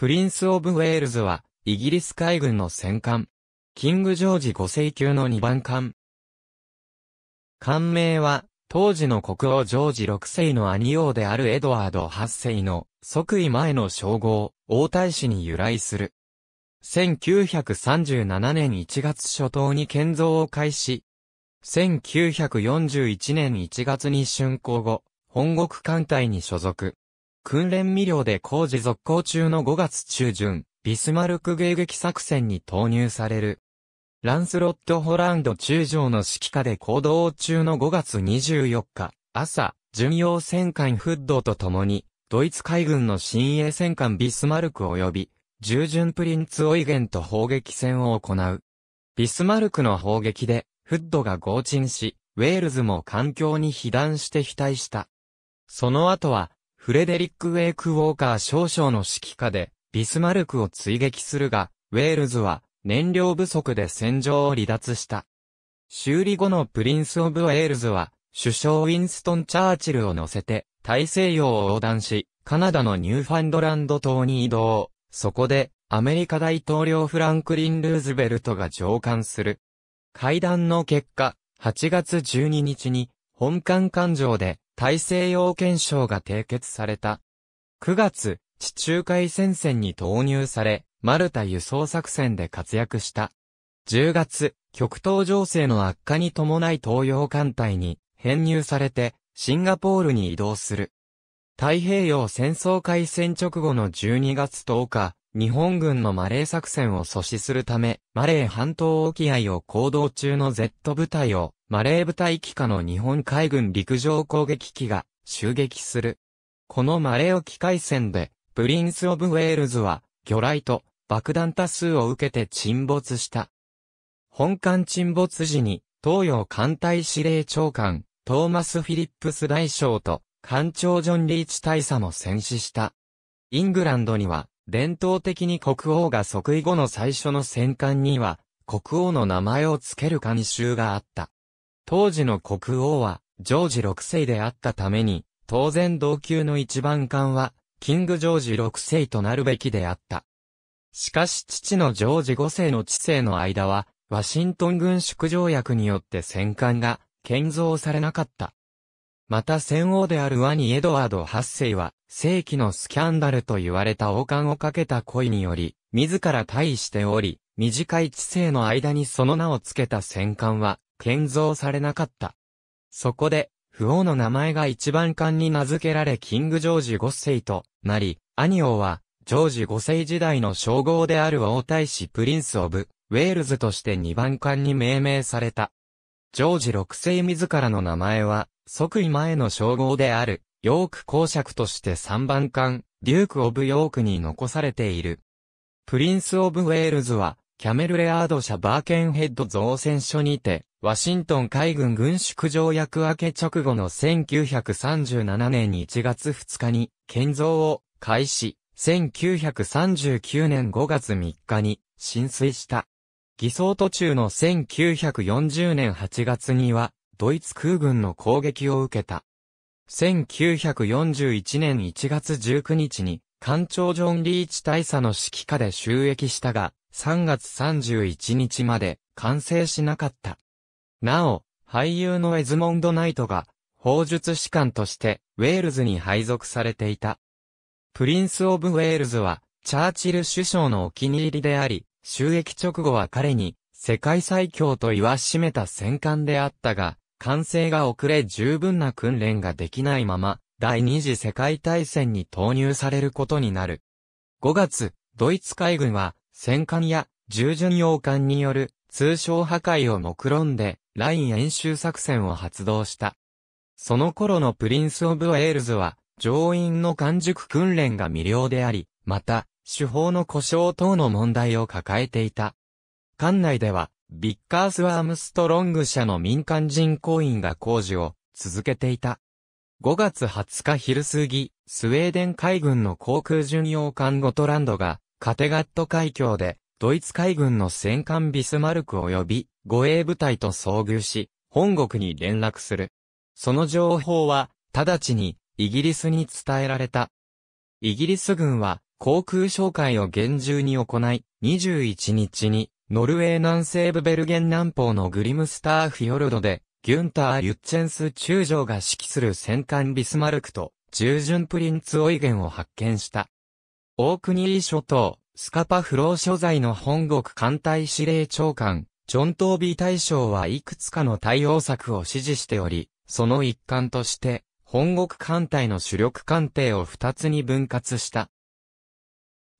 プリンス・オブ・ウェールズは、イギリス海軍の戦艦。キング・ジョージ5世級の2番艦。艦名は、当時の国王ジョージ6世の兄王であるエドワード8世の即位前の称号、王太子に由来する。1937年1月初頭に建造を開始。1941年1月に竣工後、本国艦隊に所属。訓練未了で工事続行中の5月中旬、ビスマルク迎撃作戦に投入される。ランスロット・ホランド中将の指揮下で行動中の5月24日、朝、巡洋戦艦フッドと共に、ドイツ海軍の新鋭戦艦ビスマルク及び、従順プリンツ・オイゲンと砲撃戦を行う。ビスマルクの砲撃で、フッドが合沈し、ウェールズも環境に被弾して被体した。その後は、フレデリック・ウェイク・ウォーカー少将の指揮下で、ビスマルクを追撃するが、ウェールズは燃料不足で戦場を離脱した。修理後のプリンス・オブ・ウェールズは、首相ウィンストン・チャーチルを乗せて、大西洋を横断し、カナダのニューファンドランド島に移動。そこで、アメリカ大統領フランクリン・ルーズベルトが上官する。会談の結果、8月12日に、本館艦上で、大西洋憲章が締結された。9月、地中海戦線に投入され、マルタ輸送作戦で活躍した。10月、極東情勢の悪化に伴い東洋艦隊に編入されて、シンガポールに移動する。太平洋戦争開戦直後の12月10日、日本軍のマレー作戦を阻止するため、マレー半島沖合を行動中の Z 部隊を、マレー部隊機下の日本海軍陸上攻撃機が襲撃する。このマレー沖海戦で、プリンス・オブ・ウェールズは、魚雷と爆弾多数を受けて沈没した。本艦沈没時に、東洋艦隊司令長官、トーマス・フィリップス大将と、艦長ジョン・リーチ大佐も戦死した。イングランドには、伝統的に国王が即位後の最初の戦艦には、国王の名前を付ける慣習があった。当時の国王は、ジョージ6世であったために、当然同級の一番艦は、キングジョージ6世となるべきであった。しかし父のジョージ5世の知性の間は、ワシントン軍縮条約によって戦艦が建造されなかった。また戦王であるワニ・エドワード8世は、世紀のスキャンダルと言われた王冠をかけた恋により、自ら退位しており、短い知性の間にその名を付けた戦艦は、建造されなかった。そこで、不王の名前が一番艦に名付けられキング・ジョージ5世となり、アニオは、ジョージ5世時代の称号である王太子プリンス・オブ、ウェールズとして2番艦に命名された。ジョージ6世自らの名前は、即位前の称号である、ヨーク公爵として3番艦、デューク・オブ・ヨークに残されている。プリンス・オブ・ウェールズは、キャメルレアード社バーケンヘッド造船所にて、ワシントン海軍軍縮条約明け直後の1937年1月2日に建造を開始、1939年5月3日に浸水した。偽装途中の1940年8月にはドイツ空軍の攻撃を受けた。1941年1月19日に、艦長ジョン・リーチ大佐の指揮下で収益したが、3月31日まで完成しなかった。なお、俳優のエズモンド・ナイトが、砲術士官として、ウェールズに配属されていた。プリンス・オブ・ウェールズは、チャーチル首相のお気に入りであり、収益直後は彼に、世界最強と言わしめた戦艦であったが、完成が遅れ十分な訓練ができないまま、第二次世界大戦に投入されることになる。5月、ドイツ海軍は、戦艦や従順洋艦による通商破壊を目論んで、ライン演習作戦を発動した。その頃のプリンス・オブ・ウェールズは、乗員の完熟訓練が未了であり、また、手法の故障等の問題を抱えていた。艦内では、ビッカース・ワームストロング社の民間人工員が工事を続けていた。5月20日昼過ぎ、スウェーデン海軍の航空巡洋艦ゴトランドが、カテガット海峡で、ドイツ海軍の戦艦ビスマルク及び護衛部隊と遭遇し、本国に連絡する。その情報は、直ちにイギリスに伝えられた。イギリス軍は航空紹介を厳重に行い、21日にノルウェー南西部ベルゲン南方のグリムスターフィヨルドで、ギュンター・ユッチェンス中将が指揮する戦艦ビスマルクと、従順プリンツ・オイゲンを発見した。オークニー諸島、スカパフロー所在の本国艦隊司令長官、ジョン・トービー大将はいくつかの対応策を指示しており、その一環として、本国艦隊の主力艦艇を二つに分割した。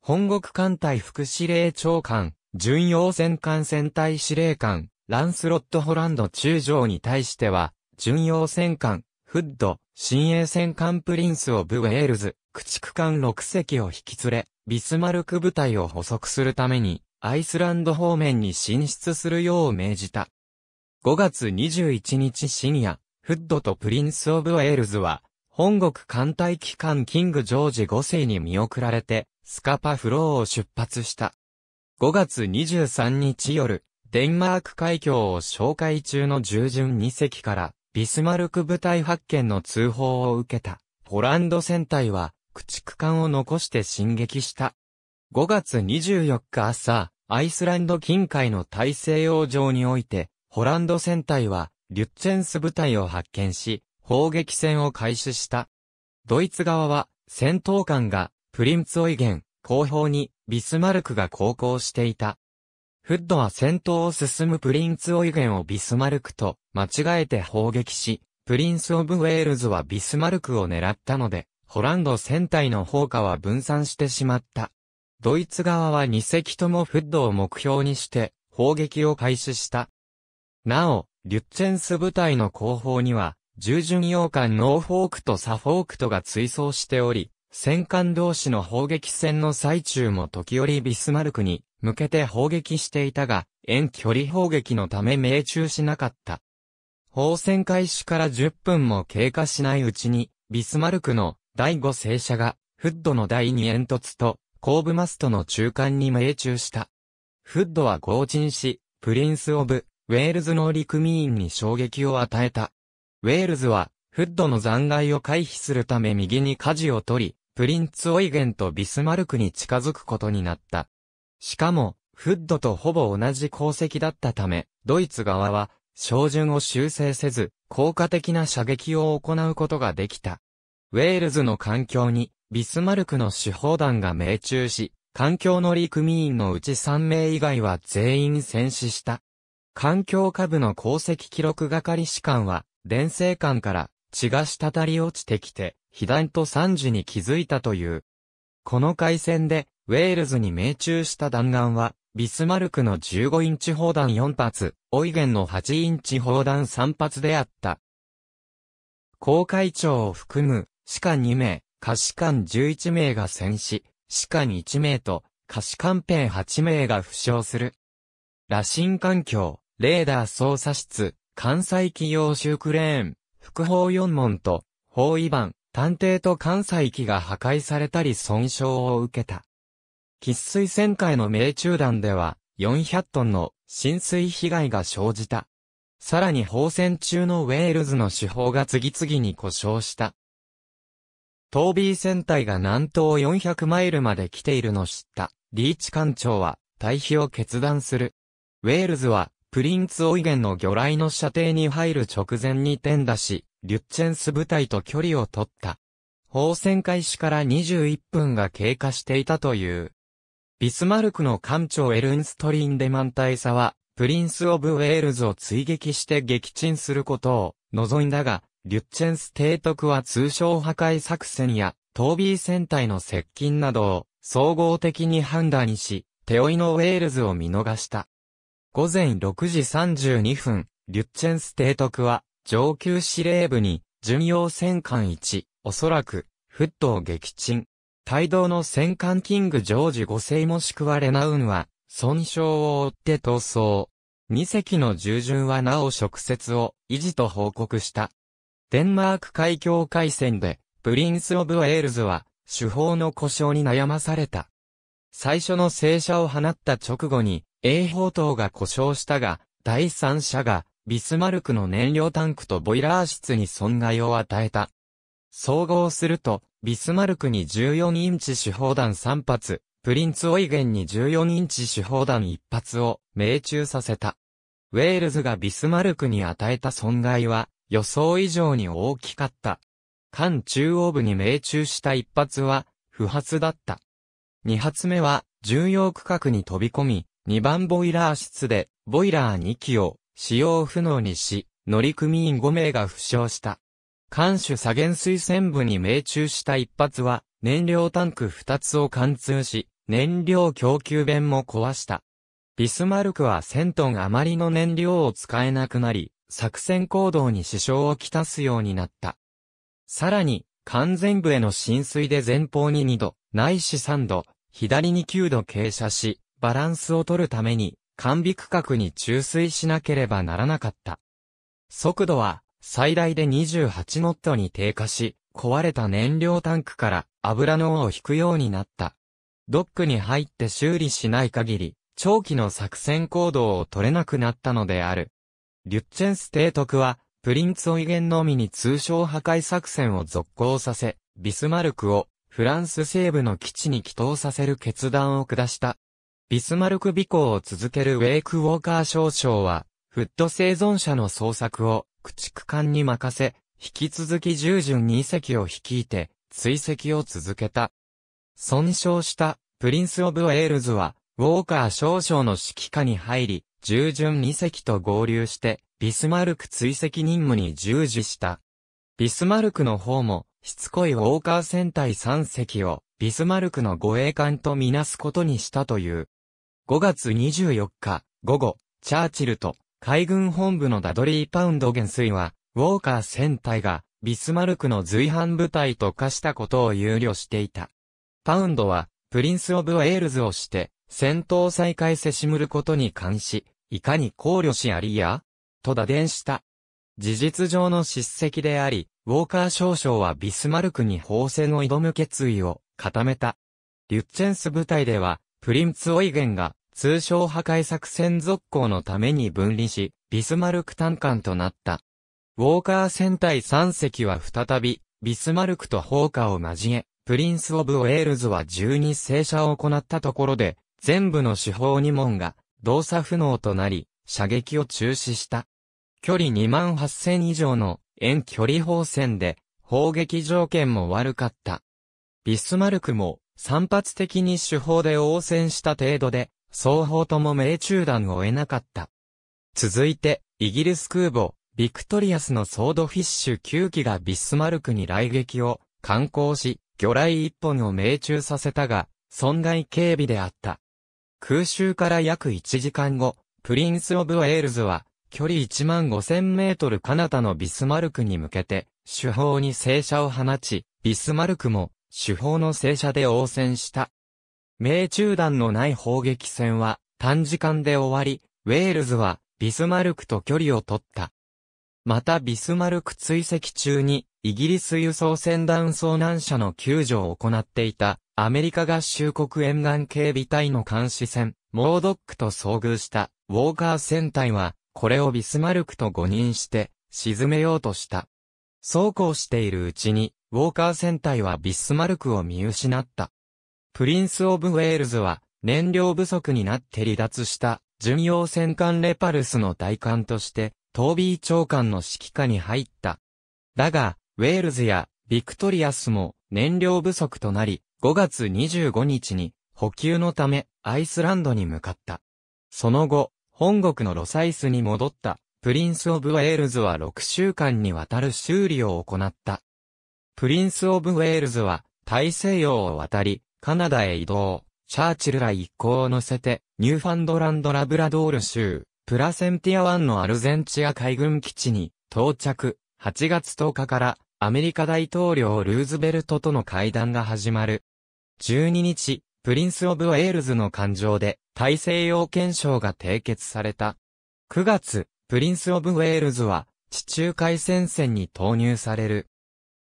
本国艦隊副司令長官、巡洋戦艦戦隊司令官、ランスロット・ホランド中将に対しては、巡洋戦艦、フッド、新鋭戦艦プリンス・オブ・ウェールズ、駆逐艦6隻を引き連れ、ビスマルク部隊を捕捉するために、アイスランド方面に進出するよう命じた。5月21日深夜、フッドとプリンス・オブ・ウェールズは、本国艦隊機関キング・ジョージ5世に見送られて、スカパ・フローを出発した。5月23日夜、デンマーク海峡を紹介中の従順2隻から、ビスマルク部隊発見の通報を受けた、ポランド船隊は、駆逐艦を残して進撃した。5月24日朝、アイスランド近海の大西洋上において、ホランド船隊は、リュッチェンス部隊を発見し、砲撃戦を開始した。ドイツ側は、戦闘艦が、プリンツオイゲン、後方に、ビスマルクが航行していた。フッドは戦闘を進むプリンツ・オイゲンをビスマルクと間違えて砲撃し、プリンス・オブ・ウェールズはビスマルクを狙ったので、ホランド戦隊の砲火は分散してしまった。ドイツ側は2隻ともフッドを目標にして砲撃を開始した。なお、リュッチェンス部隊の後方には、従順洋艦ノーフォークとサフォークとが追走しており、戦艦同士の砲撃戦の最中も時折ビスマルクに向けて砲撃していたが、遠距離砲撃のため命中しなかった。砲戦開始から10分も経過しないうちに、ビスマルクの第5戦車が、フッドの第2煙突と、後部マストの中間に命中した。フッドは合沈し、プリンス・オブ・ウェールズの陸民員に衝撃を与えた。ウェールズは、フッドの残骸を回避するため右に舵を取り、プリンツ・オイゲンとビスマルクに近づくことになった。しかも、フッドとほぼ同じ功績だったため、ドイツ側は、照準を修正せず、効果的な射撃を行うことができた。ウェールズの環境に、ビスマルクの手法団が命中し、環境の陸民員のうち3名以外は全員戦死した。環境下部の功績記録係士官は、伝生官から血が滴り落ちてきて、被弾と惨事に気づいたという。この海戦で、ウェールズに命中した弾丸は、ビスマルクの15インチ砲弾4発、オイゲンの8インチ砲弾3発であった。航海長を含む、士官2名、下士官11名が戦死、士官1名と、下士官兵8名が負傷する。羅針環境、レーダー操作室、関西機用シュークレーン、副砲4門と、砲位板、探偵と関西機が破壊されたり損傷を受けた。喫水旋回の命中弾では400トンの浸水被害が生じた。さらに放戦中のウェールズの手法が次々に故障した。トービー船体が南東400マイルまで来ているの知った、リーチ艦長は、退避を決断する。ウェールズは、プリンツ・オイゲンの魚雷の射程に入る直前に転打し、リュッチェンス部隊と距離を取った。放戦開始から21分が経過していたという。ビスマルクの艦長エルンストリンデマン大佐は、プリンス・オブ・ウェールズを追撃して撃沈することを望んだが、リュッチェンス提督は通称破壊作戦や、トービー戦隊の接近などを総合的に判断し、手負いのウェールズを見逃した。午前6時32分、リュッチェンス提督は上級司令部に、巡洋戦艦1、おそらく、フットを撃沈。帯道の戦艦キングジョージ5世もしくはレナウンは、損傷を負って逃走。2隻の従順はなお直接を維持と報告した。デンマーク海峡海戦で、プリンス・オブ・ウェールズは、手法の故障に悩まされた。最初の正射を放った直後に、英砲塔が故障したが、第三者がビスマルクの燃料タンクとボイラー室に損害を与えた。総合すると、ビスマルクに14インチ手砲弾3発、プリンツ・オイゲンに14インチ手砲弾1発を命中させた。ウェールズがビスマルクに与えた損害は予想以上に大きかった。艦中央部に命中した1発は不発だった。2発目は重要区画に飛び込み、2番ボイラー室でボイラー2機を使用不能にし、乗組員5名が負傷した。艦首左舷水線部に命中した一発は、燃料タンク2つを貫通し、燃料供給弁も壊した。ビスマルクは1000トン余りの燃料を使えなくなり、作戦行動に支障をきたすようになった。さらに、完全部への浸水で前方に2度、内視3度、左に9度傾斜し、バランスを取るために、完備区画に注水しなければならなかった。速度は最大で28ノットに低下し、壊れた燃料タンクから油の尾を引くようになった。ドックに入って修理しない限り、長期の作戦行動を取れなくなったのである。リュッチェンス提督は、プリンツオイゲンのみに通商破壊作戦を続行させ、ビスマルクをフランス西部の基地に帰投させる決断を下した。ビスマルク尾行を続けるウェイクウォーカー少将は、フット生存者の捜索を駆逐艦に任せ、引き続き従順に遺跡を率いて、追跡を続けた。損傷したプリンス・オブ・ウェールズは、ウォーカー少将の指揮下に入り、従順2隻と合流して、ビスマルク追跡任務に従事した。ビスマルクの方も、しつこいウォーカー戦隊3隻を、ビスマルクの護衛艦とみなすことにしたという。5月24日、午後、チャーチルと海軍本部のダドリー・パウンド元帥は、ウォーカー戦隊がビスマルクの随伴部隊と化したことを憂慮していた。パウンドは、プリンス・オブ・ウェールズをして、戦闘再開せしむることに関し、いかに考慮しありや、と打電した。事実上の叱責であり、ウォーカー少将はビスマルクに砲戦を挑む決意を固めた。リュッチェンス部隊では、プリンツ・オイゲンが通商破壊作戦続行のために分離し、ビスマルク単艦となった。ウォーカー戦隊3隻は再び、ビスマルクと砲火を交え、プリンス・オブ・ウェールズは12正射を行ったところで、全部の手法2門が動作不能となり、射撃を中止した。距離2万8000以上の遠距離砲戦で、砲撃条件も悪かった。ビスマルクも散発的に手法で応戦した程度で、双方とも命中弾を得なかった。続いて、イギリス空母、ビクトリアスのソードフィッシュ9機がビスマルクに来撃を観光し、魚雷一本を命中させたが、損害警備であった。空襲から約1時間後、プリンス・オブ・ウェールズは、距離1万5000メートル彼方のビスマルクに向けて、主砲に正射を放ち、ビスマルクも、主砲の正射で応戦した。命中弾のない砲撃戦は短時間で終わり、ウェールズはビスマルクと距離を取った。またビスマルク追跡中に、イギリス輸送船団遭難者の救助を行っていた、アメリカ合衆国沿岸警備隊の監視船、モードックと遭遇した、ウォーカー船隊は、これをビスマルクと誤認して、沈めようとした。そうこうしているうちに、ウォーカー船隊はビスマルクを見失った。プリンス・オブ・ウェールズは、燃料不足になって離脱した、巡洋戦艦レパルスの大艦として、トービー長官の指揮下に入った。だが、ウェールズやビクトリアスも燃料不足となり、5月25日に補給のためアイスランドに向かった。その後、本国のロサイスに戻ったプリンス・オブ・ウェールズは6週間にわたる修理を行った。プリンス・オブ・ウェールズは大西洋を渡り、カナダへ移動、チャーチルら一行を乗せて、ニューファンドランドラブラドール州、プラセンティア湾のアルゼンチア海軍基地に到着、8月10日からアメリカ大統領ルーズベルトとの会談が始まる。12日、プリンス・オブ・ウェールズの艦上で大西洋憲章が締結された。9月、プリンス・オブ・ウェールズは地中海戦線に投入される。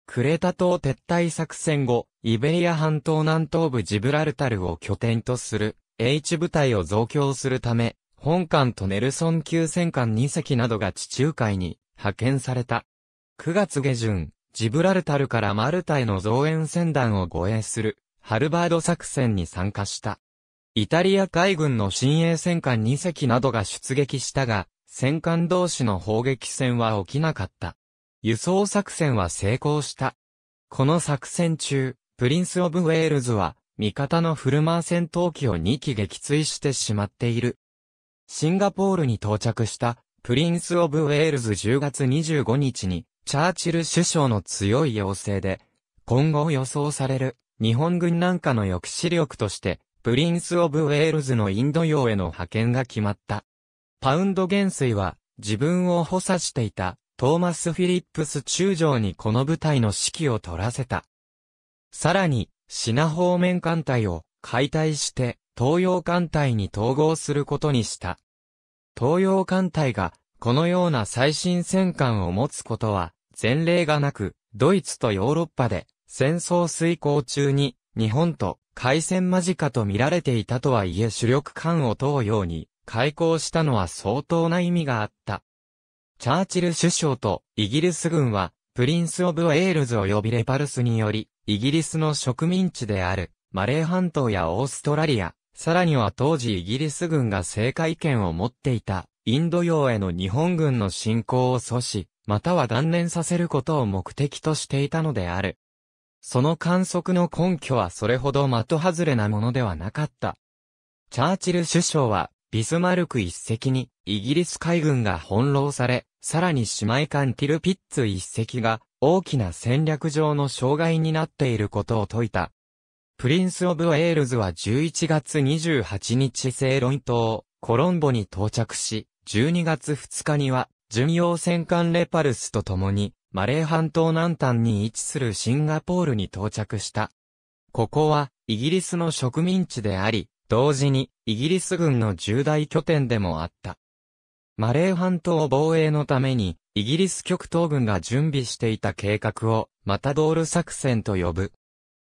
クレタ島撤退作戦後、イベリア半島南東部ジブラルタルを拠点とする H 部隊を増強するため、本艦とネルソン級戦艦2隻などが地中海に派遣された。9月下旬、ジブラルタルからマルタへの増援船団を護衛するハルバード作戦に参加した。イタリア海軍の新鋭戦艦2隻などが出撃したが、戦艦同士の砲撃戦は起きなかった。輸送作戦は成功した。この作戦中、プリンス・オブ・ウェールズは、味方のフルマー戦闘機を2機撃墜してしまっている。シンガポールに到着した、プリンス・オブ・ウェールズ10月25日に、チャーチル首相の強い要請で、今後予想される、日本軍なんかの抑止力として、プリンス・オブ・ウェールズのインド洋への派遣が決まった。パウンド元帥は、自分を補佐していたトーマス・フィリップス中将にこの部隊の指揮を取らせた。さらに、シナ方面艦隊を解体して、東洋艦隊に統合することにした。東洋艦隊が、このような最新戦艦を持つことは、前例がなく、ドイツとヨーロッパで、戦争遂行中に、日本と海戦間近と見られていたとはいえ主力艦を問うように開港したのは相当な意味があった。チャーチル首相とイギリス軍は、プリンス・オブ・ウェールズ及びレパルスにより、イギリスの植民地である、マレー半島やオーストラリア、さらには当時イギリス軍が政界権を持っていた、インド洋への日本軍の侵攻を阻止、または断念させることを目的としていたのである。その観測の根拠はそれほど的外れなものではなかった。チャーチル首相は、ビスマルク一隻に、イギリス海軍が翻弄され、さらに姉妹艦ティルピッツ一隻が、大きな戦略上の障害になっていることを説いた。プリンス・オブ・ウェールズは11月28日セイロン島、コロンボに到着し、12月2日には、巡洋戦艦レパルスと共に、マレー半島南端に位置するシンガポールに到着した。ここは、イギリスの植民地であり、同時に、イギリス軍の重大拠点でもあった。マレー半島防衛のために、イギリス極東軍が準備していた計画を、マタドール作戦と呼ぶ。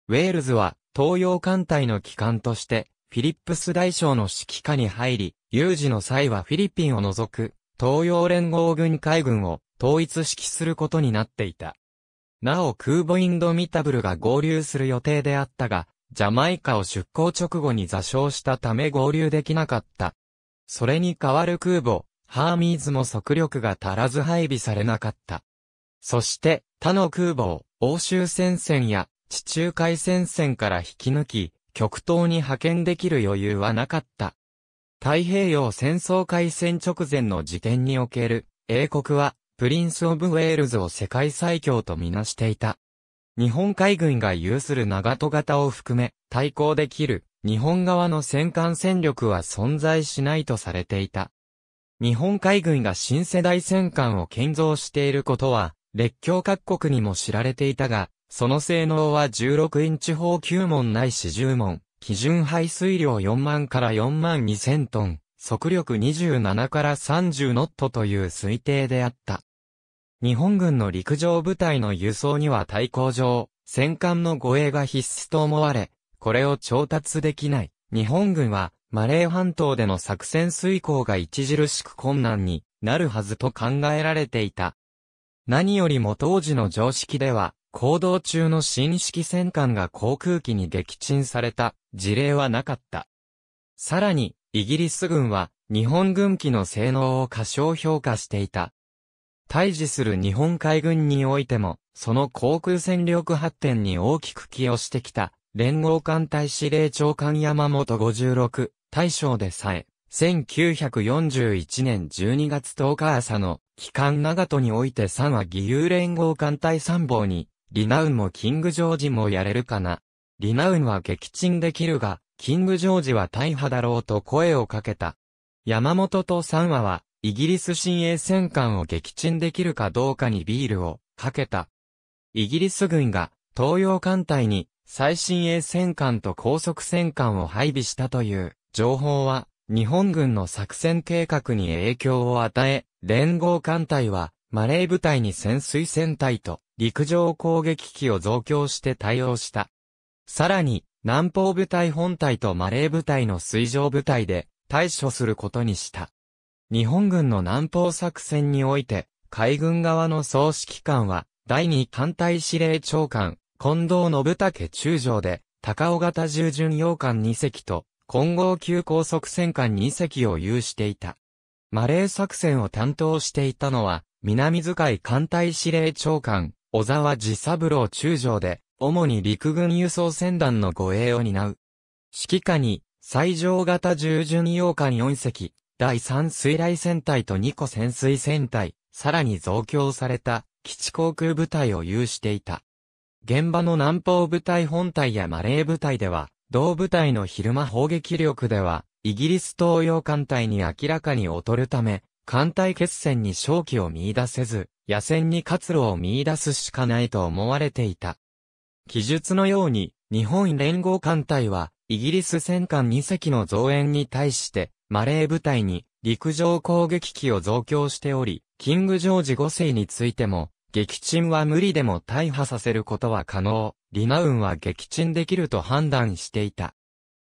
ウェールズは、東洋艦隊の機関として、フィリップス大将の指揮下に入り、有事の際はフィリピンを除く、東洋連合軍海軍を統一指揮することになっていた。なお空母インドミタブルが合流する予定であったが、ジャマイカを出港直後に座礁したため合流できなかった。それに代わる空母、ハーミーズも速力が足らず配備されなかった。そして、他の空母を欧州戦線や地中海戦線から引き抜き、極東に派遣できる余裕はなかった。太平洋戦争開戦直前の時点における、英国は、プリンス・オブ・ウェールズを世界最強とみなしていた。日本海軍が有する長戸型を含め、対抗できる日本側の戦艦戦力は存在しないとされていた。日本海軍が新世代戦艦を建造していることは、列強各国にも知られていたが、その性能は16インチ砲9門ないし10門、基準排水量4万から4万2000トン、速力27から30ノットという推定であった。日本軍の陸上部隊の輸送には対抗上、戦艦の護衛が必須と思われ、これを調達できない。日本軍は、マレー半島での作戦遂行が著しく困難になるはずと考えられていた。何よりも当時の常識では、行動中の新式戦艦が航空機に撃沈された事例はなかった。さらに、イギリス軍は、日本軍機の性能を過小評価していた。対峙する日本海軍においても、その航空戦力発展に大きく寄与してきた、連合艦隊司令長官山本56、大将でさえ、1941年12月10日朝の、機関長門において3は義勇連合艦隊参謀に、リナウンもキングジョージもやれるかな。リナウンは撃沈できるが、キングジョージは大破だろうと声をかけた。山本と3話は、イギリス新鋭戦艦を撃沈できるかどうかにビールをかけた。イギリス軍が東洋艦隊に最新鋭戦艦と高速戦艦を配備したという情報は日本軍の作戦計画に影響を与え、連合艦隊はマレー部隊に潜水戦隊と陸上攻撃機を増強して対応した。さらに南方部隊本隊とマレー部隊の水上部隊で対処することにした。日本軍の南方作戦において、海軍側の総指揮官は、第二艦隊司令長官、近藤信武中将で、高尾型従巡洋艦2隻と、混合急高速戦艦2隻を有していた。マレー作戦を担当していたのは、南使い艦隊司令長官、小沢治三郎中将で、主に陸軍輸送船団の護衛を担う。指揮下に、最上型従巡洋艦4隻、第3水雷戦隊と2個潜水戦隊、さらに増強された基地航空部隊を有していた。現場の南方部隊本隊やマレー部隊では、同部隊の昼間砲撃力では、イギリス東洋艦隊に明らかに劣るため、艦隊決戦に勝機を見出せず、野戦に活路を見出すしかないと思われていた。記述のように、日本連合艦隊は、イギリス戦艦2隻の増援に対して、マレー部隊に陸上攻撃機を増強しており、キングジョージ5世についても、撃沈は無理でも大破させることは可能、リナウンは撃沈できると判断していた。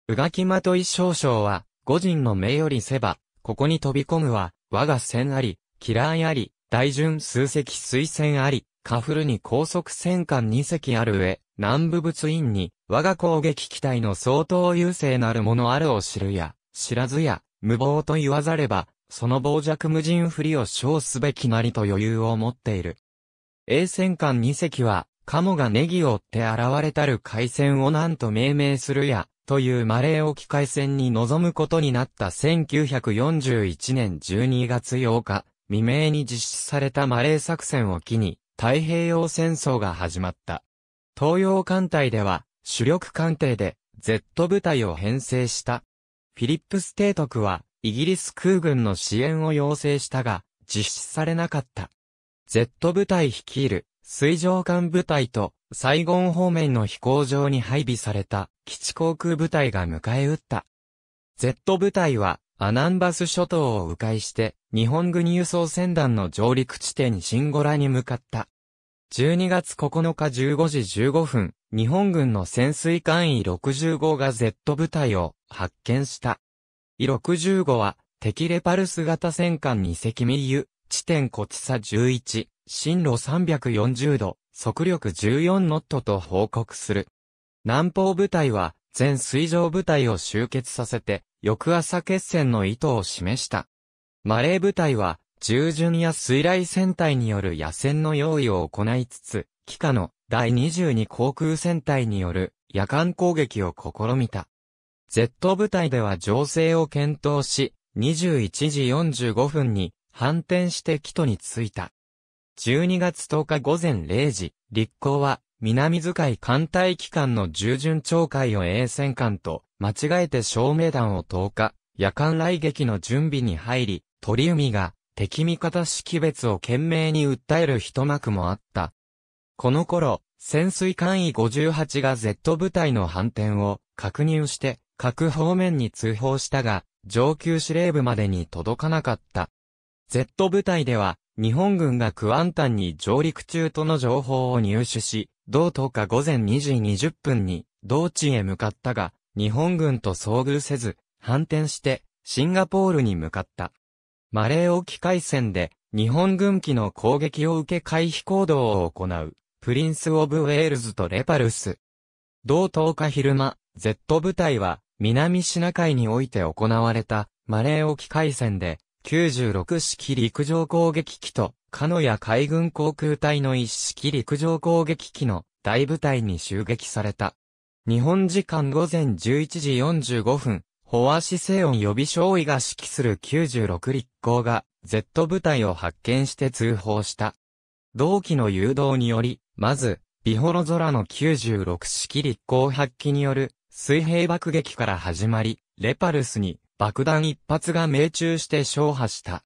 ウガキマトイ少将は、五人の目よりせば、ここに飛び込むは、我が戦あり、キラーあり、大順数隻推薦あり、カフルに高速戦艦2隻ある上、南部物院に、我が攻撃機体の相当優勢なるものあるを知るや、知らずや、無謀と言わざれば、その傍若無人不利を称すべきなりと余裕を持っている。英戦艦2隻は、カモがネギを追って現れたる海戦をなんと命名するや、というマレー沖海戦に臨むことになった1941年12月8日、未明に実施されたマレー作戦を機に、太平洋戦争が始まった。東洋艦隊では、主力艦艇で、Z 部隊を編成したフィリップス提督は、イギリス空軍の支援を要請したが、実施されなかった。Z 部隊率いる水上艦部隊とサイゴン方面の飛行場に配備された基地航空部隊が迎え撃った。Z 部隊はアナンバス諸島を迂回して日本軍輸送船団の上陸地点シンゴラに向かった。12月9日15時15分、日本軍の潜水艦 E65 が Z 部隊を発見した。E65 は、敵レパルス型戦艦2隻ミリ地点こちさ11、進路340度、速力14ノットと報告する。南方部隊は、全水上部隊を集結させて、翌朝決戦の意図を示した。マレー部隊は、従順や水雷戦隊による野戦の用意を行いつつ、機下の第22航空戦隊による夜間攻撃を試みた。Z 部隊では情勢を検討し、21時45分に反転して基都に着いた。12月10日午前0時、立候は南使い艦隊機関の従順懲戒を衛戦艦と間違えて照明弾を投下、夜間来撃の準備に入り、鳥海が敵味方識別を懸命に訴える一幕もあった。この頃、潜水艦位5 8が Z 部隊の反転を確認して各方面に通報したが、上級司令部までに届かなかった。Z 部隊では、日本軍がクアンタンに上陸中との情報を入手し、同等か午前2時20分に、同地へ向かったが、日本軍と遭遇せず、反転して、シンガポールに向かった。マレー沖海戦で日本軍機の攻撃を受け回避行動を行う、プリンス・オブ・ウェールズとレパルス。同10日昼間、Z 部隊は南シナ海において行われたマレー沖海戦で96式陸上攻撃機とカノヤ海軍航空隊の1式陸上攻撃機の大部隊に襲撃された。日本時間午前11時45分、オアシセオン予備少尉が指揮する96立候が Z 部隊を発見して通報した。同期の誘導により、まず、ビホロ空の96式立候発揮による水平爆撃から始まり、レパルスに爆弾一発が命中して消破した。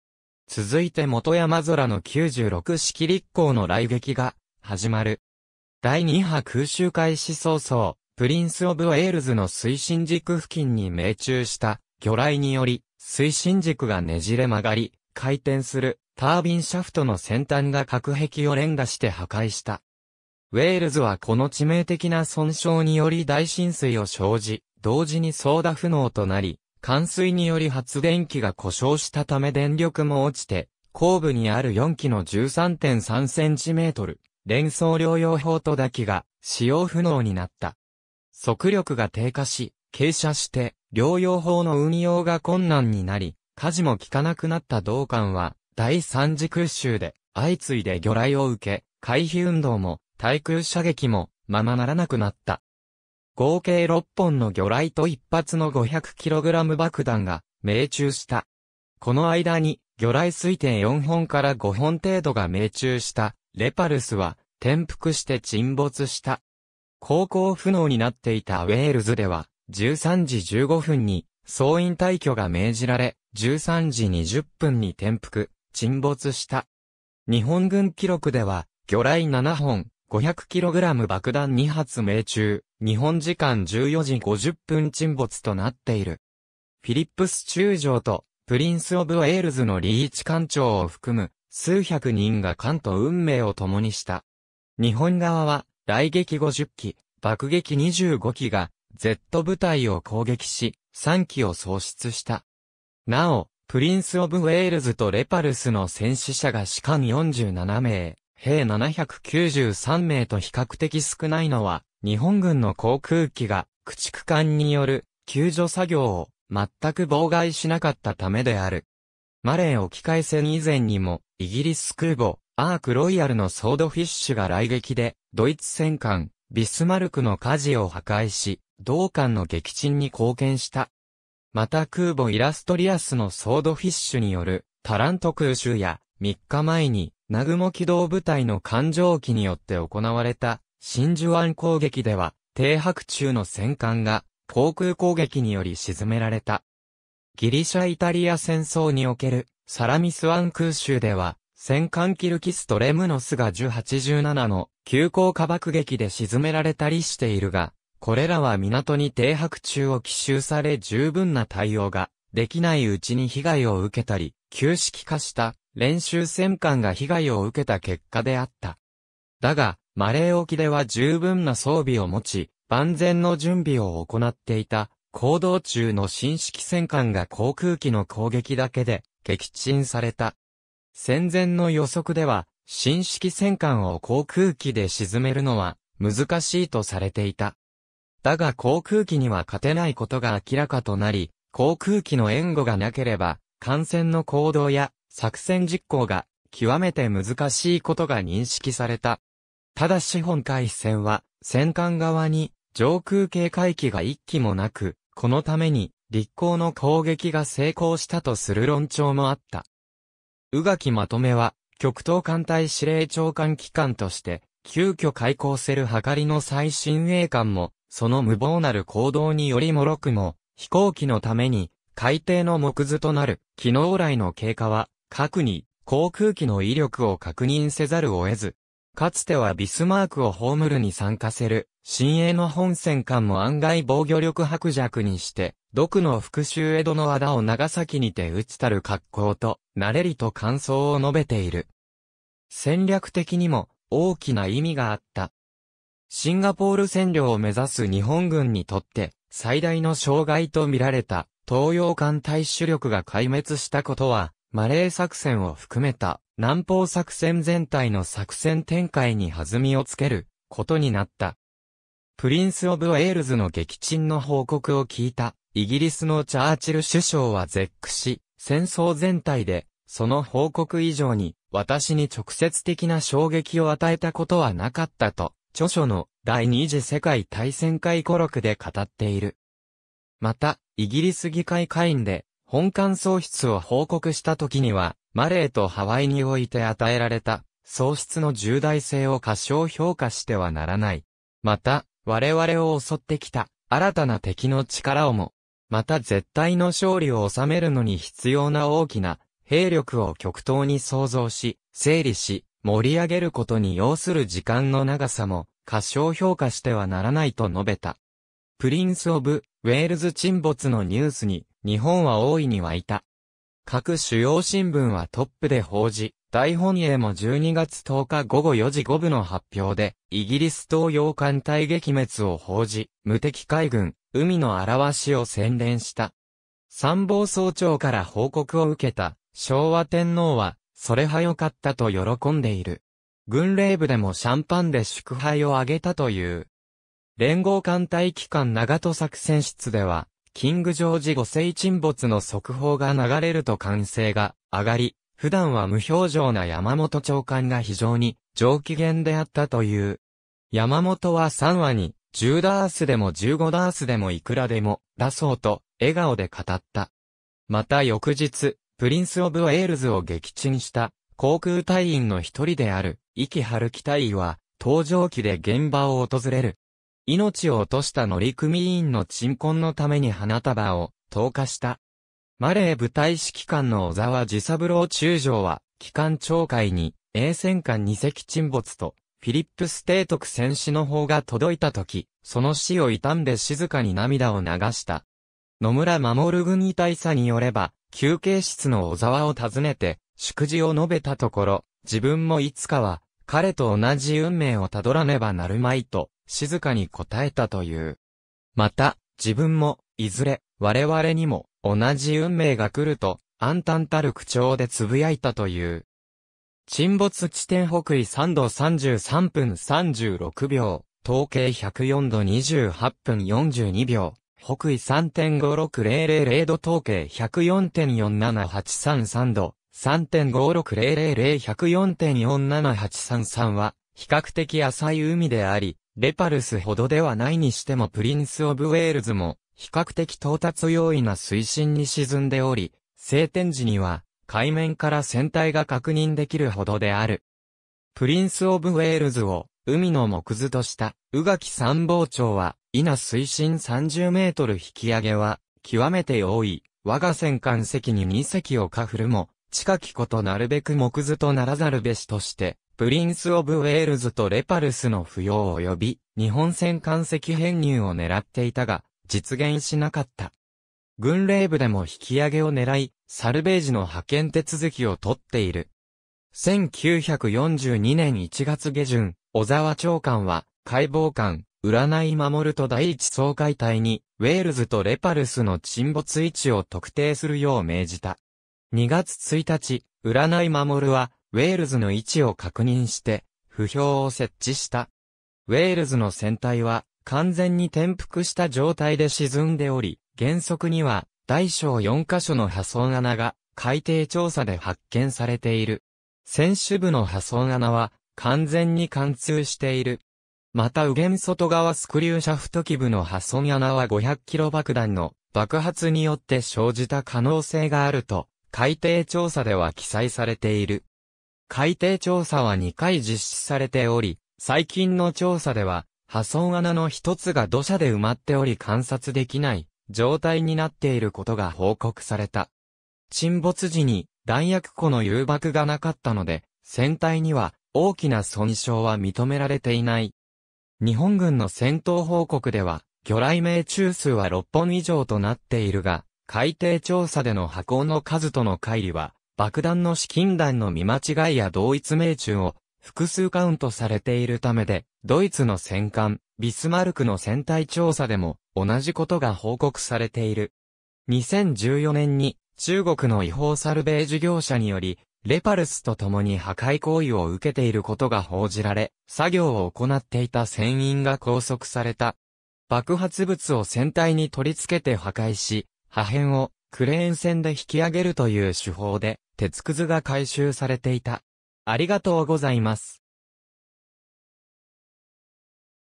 続いて元山空の96式立候の雷撃が始まる。第2波空襲開始早々、プリンス・オブ・ウェールズの推進軸付近に命中した魚雷により、推進軸がねじれ曲がり、回転するタービンシャフトの先端が隔壁を連打して破壊した。ウェールズはこの致命的な損傷により大浸水を生じ、同時に操舵不能となり、冠水により発電機が故障したため電力も落ちて、後部にある4機の 13.3cm 連装療養法と打機が使用不能になった。速力が低下し、傾斜して、療養法の運用が困難になり、火事も効かなくなった道館は、第三次空襲で、相次いで魚雷を受け、回避運動も、対空射撃も、ままならなくなった。合計6本の魚雷と1発の 500kg 爆弾が、命中した。この間に、魚雷推定4本から5本程度が命中した、レパルスは、転覆して沈没した。航行不能になっていたウェールズでは、13時15分に、総員退去が命じられ、13時20分に転覆、沈没した。日本軍記録では、魚雷7本、500kg 爆弾2発命中、日本時間14時50分沈没となっている。フィリップス中将と、プリンス・オブ・ウェールズのリーチ艦長を含む、数百人が艦と運命を共にした。日本側は、雷撃50機、爆撃25機が Z 部隊を攻撃し、3機を喪失した。なお、プリンス・オブ・ウェールズとレパルスの戦死者が士官47名、兵793名と比較的少ないのは、日本軍の航空機が駆逐艦による救助作業を全く妨害しなかったためである。マレー置き換え戦以前にも、イギリス空母、アークロイヤルのソードフィッシュが来撃で、ドイツ戦艦、ビスマルクの舵を破壊し、同艦の撃沈に貢献した。また空母イラストリアスのソードフィッシュによるタラント空襲や3日前に南雲機動部隊の艦上機によって行われた真珠湾攻撃では停泊中の戦艦が航空攻撃により沈められた。ギリシャ・イタリア戦争におけるサラミス湾空襲では戦艦キルキスとレムノスが1087の急降下爆撃で沈められたりしているが、これらは港に停泊中を奇襲され十分な対応ができないうちに被害を受けたり、旧式化した練習戦艦が被害を受けた結果であった。だが、マレー沖では十分な装備を持ち、万全の準備を行っていた、行動中の新式戦艦が航空機の攻撃だけで撃沈された。戦前の予測では、新式戦艦を航空機で沈めるのは難しいとされていた。だが航空機には勝てないことが明らかとなり、航空機の援護がなければ、艦船の行動や作戦実行が極めて難しいことが認識された。ただし本海戦は戦艦側に上空警戒機が一機もなく、このために立候の攻撃が成功したとする論調もあった。宇垣まとめは、極東艦隊司令長官機関として、急遽開港せるはかりの最新鋭艦も、その無謀なる行動によりもろくも、飛行機のために、海底の木図となる、機能来の経過は、核に、航空機の威力を確認せざるを得ず、かつてはビスマークを葬るに参加せる、新鋭の本戦艦も案外防御力薄弱にして、毒の復讐江戸の和田を長崎にて打ちたる格好と、なれりと感想を述べている。戦略的にも、大きな意味があった。シンガポール占領を目指す日本軍にとって、最大の障害と見られた、東洋艦隊主力が壊滅したことは、マレー作戦を含めた、南方作戦全体の作戦展開に弾みをつける、ことになった。プリンス・オブ・ウェールズの撃沈の報告を聞いた、イギリスのチャーチル首相は絶句し、戦争全体で、その報告以上に、私に直接的な衝撃を与えたことはなかったと、著書の第二次世界大戦回顧録で語っている。また、イギリス議会会員で、本館喪失を報告した時には、マレーとハワイにおいて与えられた、喪失の重大性を過小評価してはならない。また、我々を襲ってきた新たな敵の力をも、また絶対の勝利を収めるのに必要な大きな兵力を極東に創造し、整理し、盛り上げることに要する時間の長さも過小評価してはならないと述べた。プリンス・オブ・ウェールズ沈没のニュースに日本は大いに湧いた。各主要新聞はトップで報じ、大本営も12月10日午後4時5分の発表で、イギリス東洋艦隊撃滅を報じ、無敵海軍、海の表しを宣伝した。参謀総長から報告を受けた、昭和天皇は、それは良かったと喜んでいる。軍令部でもシャンパンで祝杯をあげたという。連合艦隊機関長戸作戦室では、キングジョージ5世沈没の速報が流れると歓声が上がり、普段は無表情な山本長官が非常に上機嫌であったという。山本は3話に10ダースでも15ダースでもいくらでも出そうと笑顔で語った。また翌日、プリンス・オブ・ウェールズを撃沈した航空隊員の一人である、イキハルキ隊は、搭乗機で現場を訪れる。命を落とした乗組員の鎮魂のために花束を投下した。マレー部隊指揮官の小沢治三郎中将は、機関長会に、英戦艦二隻沈没と、フィリップス提督戦死の方が届いた時、その死を悼んで静かに涙を流した。野村守軍医大佐によれば、休憩室の小沢を訪ねて、祝辞を述べたところ、自分もいつかは、彼と同じ運命をたどらねばなるまいと、静かに答えたという。また、自分も、いずれ、我々にも、同じ運命が来ると、暗淡たる口調で呟いたという。沈没地点北緯3度33分36秒、統計104度28分42秒、北緯3.56000度統計104.47833度、3.56000、104.47833は、比較的浅い海であり、レパルスほどではないにしてもプリンス・オブ・ウェールズも、比較的到達容易な水深に沈んでおり、晴天時には、海面から船体が確認できるほどである。プリンス・オブ・ウェールズを、海の木図とした、宇垣参謀長は、稲水深30メートル引き上げは、極めて多い、我が戦艦隻に2隻をかふるも、近きことなるべく木図とならざるべしとして、プリンス・オブ・ウェールズとレパルスの扶養及び、日本戦艦籍編入を狙っていたが、実現しなかった。軍令部でも引き上げを狙い、サルベージの派遣手続きを取っている。1942年1月下旬、小沢長官は、解剖官、占い守ると第一総会隊に、ウェールズとレパルスの沈没位置を特定するよう命じた。2月1日、占い守は、ウェールズの位置を確認して、不評を設置した。ウェールズの船体は、完全に転覆した状態で沈んでおり、原則には、大小4カ所の破損穴が、海底調査で発見されている。船首部の破損穴は、完全に貫通している。また、右舷外側スクリューシャフト基部の破損穴は500キロ爆弾の爆発によって生じた可能性があると、海底調査では記載されている。海底調査は2回実施されており、最近の調査では、破損穴の一つが土砂で埋まっており観察できない状態になっていることが報告された。沈没時に弾薬庫の誘爆がなかったので、船体には大きな損傷は認められていない。日本軍の戦闘報告では、魚雷命中数は6本以上となっているが、海底調査での破の数との乖離は爆弾の資金弾の見間違いや同一命中を複数カウントされているためで、ドイツの戦艦、ビスマルクの船体調査でも同じことが報告されている。2014年に中国の違法サルベージ業者により、レパルスと共に破壊行為を受けていることが報じられ、作業を行っていた船員が拘束された。爆発物を船体に取り付けて破壊し、破片をクレーン船で引き上げるという手法で、鉄くずが回収されていた。ありがとうございます。